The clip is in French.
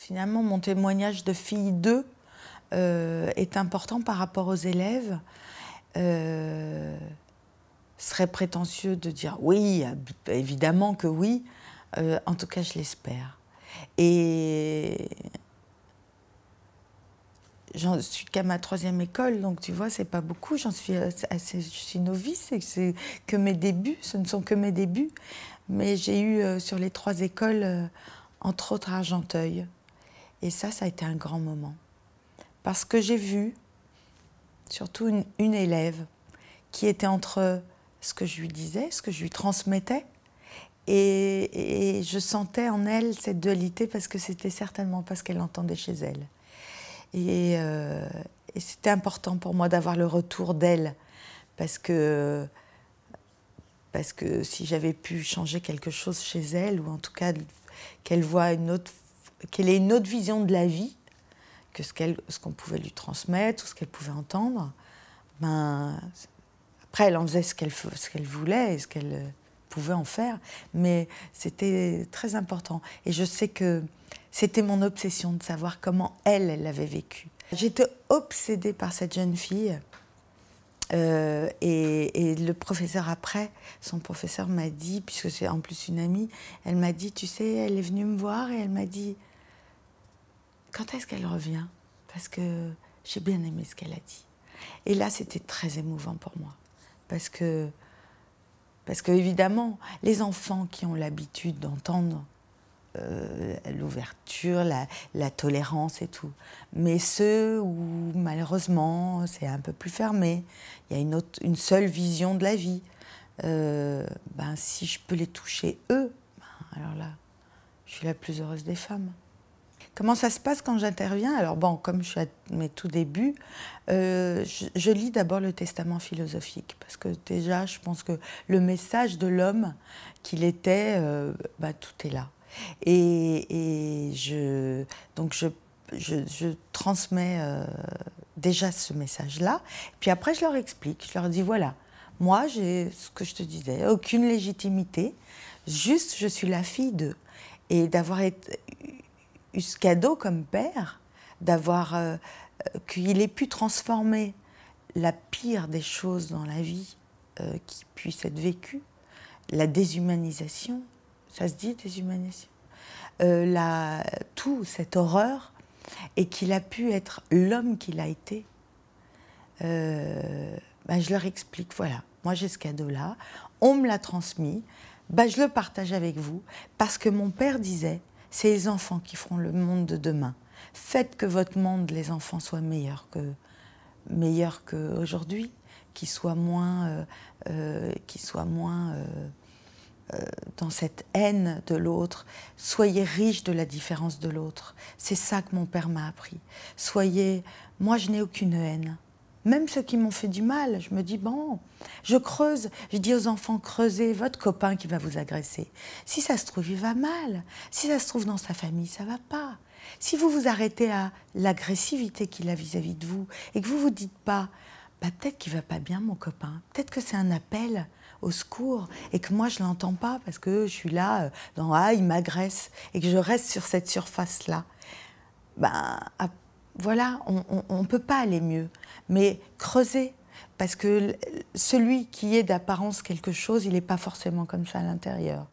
Finalement, mon témoignage de fille 2 euh, est important par rapport aux élèves. Euh, serait prétentieux de dire oui, évidemment que oui. Euh, en tout cas, je l'espère. Et j'en suis qu'à ma troisième école, donc tu vois, c'est pas beaucoup. J'en suis euh, je suis novice et c'est que mes débuts, ce ne sont que mes débuts. Mais j'ai eu sur les trois écoles, entre autres Argenteuil, et ça, ça a été un grand moment. Parce que j'ai vu, surtout une, élève, qui était entre ce que je lui disais, ce que je lui transmettais, et, je sentais en elle cette dualité parce que c'était certainement parce qu'elle entendait chez elle. Et, euh, et c'était important pour moi d'avoir le retour d'elle, parce que parce que si j'avais pu changer quelque chose chez elle, ou en tout cas qu'elle voit une autre qu'elle ait une autre vision de la vie que ce qu'on pouvait lui transmettre ou ce qu'elle pouvait entendre. Ben, après, elle en faisait ce qu'elle voulait et ce qu'elle pouvait en faire, mais c'était très important. Et je sais que c'était mon obsession de savoir comment elle, elle l'avait vécu. J'étais obsédée par cette jeune fille. Euh, et, le professeur après, son professeur m'a dit, puisque c'est en plus une amie, elle m'a dit, tu sais, elle est venue me voir et elle m'a dit, quand est-ce qu'elle revient Parce que j'ai bien aimé ce qu'elle a dit. Et là, c'était très émouvant pour moi. Parce que, parce que évidemment, les enfants qui ont l'habitude d'entendre euh, l'ouverture, la, tolérance et tout. Mais ceux où, malheureusement, c'est un peu plus fermé, il y a une, une seule vision de la vie, euh, ben, si je peux les toucher, eux, ben, alors là, je suis la plus heureuse des femmes. Comment ça se passe quand j'interviens Alors bon, comme je suis à mes tout débuts, euh, je, lis d'abord le testament philosophique, parce que déjà, je pense que le message de l'homme qu'il était, euh, bah, tout est là. Et, je, donc je, transmets euh, déjà ce message-là, puis après je leur explique, je leur dis voilà, moi j'ai ce que je te disais, aucune légitimité, juste je suis la fille de Et d'avoir été eu ce cadeau comme père d'avoir euh, euh, qu'il ait pu transformer la pire des choses dans la vie euh, qui puisse être vécue, la déshumanisation, ça se dit déshumanisation, euh, la, tout cette horreur, et qu'il a pu être l'homme qu'il a été. ben, je leur explique, voilà, moi j'ai ce cadeau-là, on me l'a transmis, ben, je le partage avec vous, parce que mon père disait, c'est les enfants qui feront le monde de demain. Faites que votre monde, les enfants, soit meilleur que meilleur qu'aujourd'hui, qu'il soit moins, euh, euh, qui soit moins euh, dans cette haine de l'autre. Soyez riche de la différence de l'autre. C'est ça que mon père m'a appris. Soyez, moi je n'ai aucune haine même ceux qui m'ont fait du mal, je me dis, bon, je creuse, je dis aux enfants, creusez votre copain qui va vous agresser. Si ça se trouve, il va mal. Si ça se trouve dans sa famille, ça va pas. Si vous vous arrêtez à l'agressivité qu'il a vis-à-vis de vous et que vous vous dites pas, bah, peut-être qu'il va pas bien mon copain, peut-être que c'est un appel au secours et que moi je l'entends pas parce que je suis là euh, dans ah il m'agresse et que je reste sur cette surface là. Ben bah, voilà, on ne peut pas aller mieux. Mais creuser, parce que celui qui est d'apparence quelque chose, il n'est pas forcément comme ça à l'intérieur.